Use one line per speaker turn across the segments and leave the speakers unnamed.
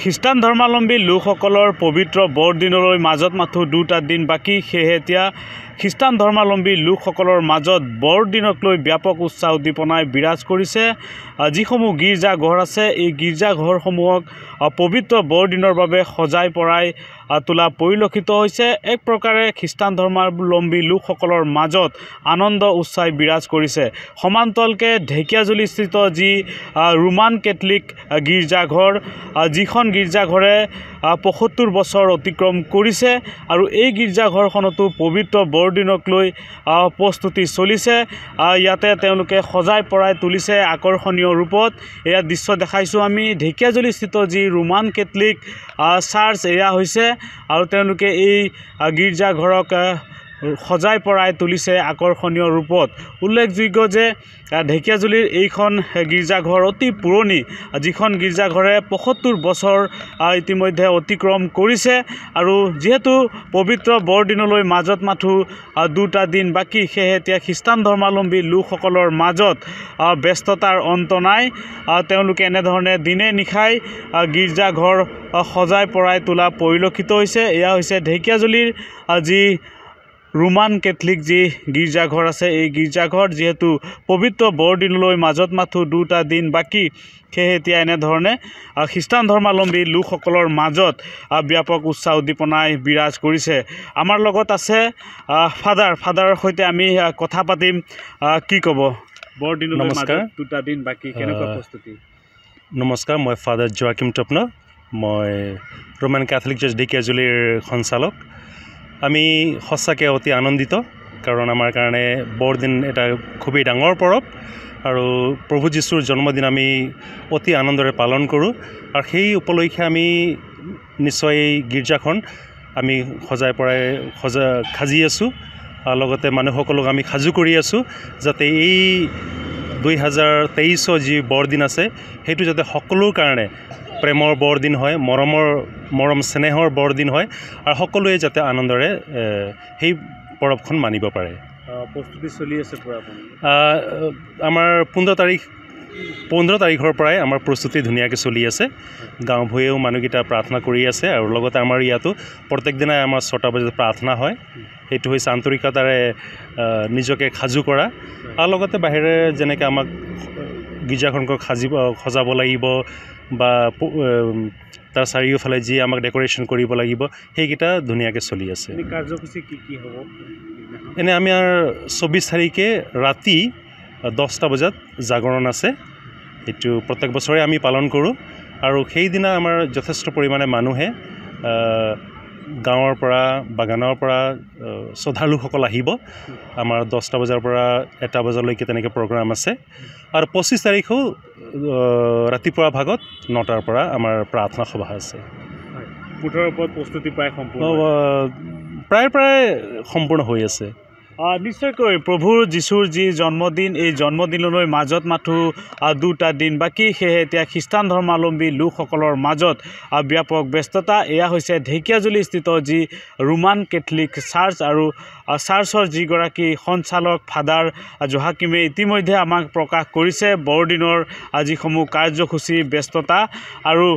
খ্ৰীষ্টান ধৰ্মাৱলম্বী লোকসকলৰ পবিত্ৰ বৰদিনলৈ মাজত মাথো দুটা দিন বাকী সেয়েহে এতিয়া খ্ৰীষ্টান ধৰ্মাৱলম্বী লোকসকলৰ মাজত বৰদিনক লৈ ব্যাপক উৎসাহ উদ্দীপনাই বিৰাজ কৰিছে যিসমূহ গীৰ্জাঘৰ আছে এই গীৰ্জাঘৰসমূহক পবিত্ৰ বৰদিনৰ বাবে সজাই পৰাই তোলা পৰিলক্ষিত হৈছে এক প্ৰকাৰে খ্ৰীষ্টান ধৰ্মাৱলম্বী লোকসকলৰ মাজত আনন্দ উৎসাহ বিৰাজ কৰিছে সমান্তৰালকৈ ঢেকীয়াজুলিস্থিত যি ৰোমান কেথলিক গীৰ্জাঘৰ যিখন গীৰ্জাঘৰে পয়সত্তৰ বছৰ অতিক্ৰম কৰিছে আৰু এই গীৰ্জাঘৰখনতো পবিত্ৰ বৰদিনক লৈ প্ৰস্তুতি চলিছে ইয়াতে তেওঁলোকে সজাই পৰাই তুলিছে আকৰ্ষণীয় ৰূপত এয়া দৃশ্য দেখাইছোঁ আমি ঢেকীয়াজুলিস্থিত যি ৰোমান কেথলিক চাৰ্চ এয়া হৈছে আৰু তেওঁলোকে এই গীৰ্জাঘৰক সজাই পৰাই তুলিছে আকৰ্ষণীয় ৰূপত উল্লেখযোগ্য যে ঢেকীয়াজুলিৰ এইখন গীৰ্জাঘৰ অতি পুৰণি যিখন গীৰ্জাঘৰে পয়সত্তৰ বছৰ ইতিমধ্যে অতিক্ৰম কৰিছে আৰু যিহেতু পবিত্ৰ বৰদিনলৈ মাজত মাথো দুটা দিন বাকী সেয়েহে এতিয়া খ্ৰীষ্টান ধৰ্মাৱলম্বী লোকসকলৰ মাজত ব্যস্ততাৰ অন্ত নাই তেওঁলোকে এনেধৰণে দিনে নিশাই গীৰ্জাঘৰ সজাই পৰাই তোলা পৰিলক্ষিত হৈছে এয়া হৈছে ঢেকীয়াজুলিৰ যি ৰোমান কেথলিক যি গীৰ্জাঘৰ আছে এই গীৰ্জাঘৰ যিহেতু পবিত্ৰ বৰদিনলৈ মাজত মাথো দুটা দিন বাকী সেয়েহে এতিয়া এনেধৰণে খ্ৰীষ্টান ধৰ্মাৱলম্বী লোকসকলৰ মাজত ব্যাপক উৎসাহ উদ্দীপনাই বিৰাজ কৰিছে আমাৰ লগত আছে ফাদাৰ ফাদাৰৰ সৈতে আমি কথা পাতিম কি ক'ব বৰদিন দুটা দিন বাকী কেনেকুৱা প্ৰস্তুতি
নমস্কাৰ মই ফাদাৰ জোৱাকিম টপ্ন মই ৰোমান কেথলিক জাৰ্জ ডি কে জুলিৰ সঞ্চালক আমি সঁচাকৈ অতি আনন্দিত কাৰণ আমাৰ কাৰণে বৰদিন এটা খুবেই ডাঙৰ পৰৱ আৰু প্ৰভু যীশুৰ জন্মদিন আমি অতি আনন্দৰে পালন কৰোঁ আৰু সেই উপলক্ষে আমি নিশ্চয় এই গীৰ্জাখন আমি সজাই পৰাই সজা সাজি আছোঁ আৰু লগতে মানুহসকলক আমি সাজু কৰি আছোঁ যাতে এই দুই হাজাৰ তেইছৰ যি বৰদিন আছে সেইটো যাতে সকলোৰ কাৰণে প্ৰেমৰ বৰদিন হয় মৰমৰ মৰম চেনেহৰ বৰদিন হয় আৰু সকলোৱে যাতে আনন্দৰে সেই পৰৱখন মানিব পাৰে
প্ৰস্তুতি চলি আছে
আমাৰ পোন্ধৰ তাৰিখ পোন্ধৰ তাৰিখৰ পৰাই আমাৰ প্ৰস্তুতি ধুনীয়াকৈ চলি আছে গাঁও ভূঞেও মানুহকেইটা প্ৰাৰ্থনা কৰি আছে আৰু লগতে আমাৰ ইয়াতো প্ৰত্যেকদিনাই আমাৰ ছটা বজাত প্ৰাৰ্থনা হয় সেইটো হৈছে আন্তৰিকতাৰে নিজকে সাজু কৰা আৰু লগতে বাহিৰে যেনেকৈ আমাক গীৰ্জাখনক সাজিব সজাব লাগিব বা তাৰ চাৰিওফালে যি আমাক ডেকৰেশ্যন কৰিব লাগিব সেইকেইটা ধুনীয়াকৈ চলি আছে
কাৰ্যসূচী কি কি হ'ব
এনেই আমাৰ চৌব্বিছ তাৰিখে ৰাতি দহটা বজাত জাগৰণ আছে সেইটো প্ৰত্যেক বছৰে আমি পালন কৰোঁ আৰু সেইদিনা আমাৰ যথেষ্ট পৰিমাণে মানুহে গাঁৱৰ পৰা বাগানৰ পৰা শ্ৰদ্ধালুসকল আহিব আমাৰ দহটা বজাৰ পৰা এটা বজালৈকে তেনেকৈ প্ৰগ্ৰাম আছে আৰু পঁচিছ তাৰিখো ৰাতিপুৱা ভাগত নটাৰ পৰা আমাৰ প্ৰাৰ্থনা সভা আছে প্ৰায় সম্পূৰ্ণ প্ৰায় প্ৰায় সম্পূৰ্ণ হৈ আছে
নিশ্চয়কৈ প্ৰভু যীশুৰ যি জন্মদিন এই জন্মদিনলৈ মাজত মাথো দুটা দিন বাকী সেয়েহে এতিয়া খ্ৰীষ্টান ধৰ্মাৱলম্বী লোকসকলৰ মাজত ব্যাপক ব্যস্ততা এয়া হৈছে ঢেকীয়াজুলিস্থিত যি ৰোমান কেথলিক চাৰ্চ আৰু চাৰ্চৰ যিগৰাকী সঞ্চালক ফাদাৰ জহাকিমে ইতিমধ্যে আমাক প্ৰকাশ কৰিছে বৰদিনৰ যিসমূহ কাৰ্যসূচী ব্যস্ততা আৰু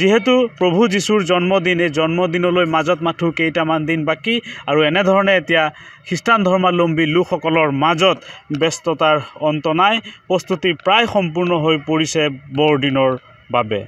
যিহেতু প্ৰভু যীশুৰ জন্মদিন এই জন্মদিনলৈ মাজত মাথো কেইটামান দিন বাকী আৰু এনেধৰণে এতিয়া খ্ৰীষ্টান ধৰ্মাৱলম্বী লোকসকলৰ মাজত ব্যস্ততাৰ অন্ত নাই প্ৰস্তুতি প্ৰায় সম্পূৰ্ণ হৈ পৰিছে বৰদিনৰ বাবে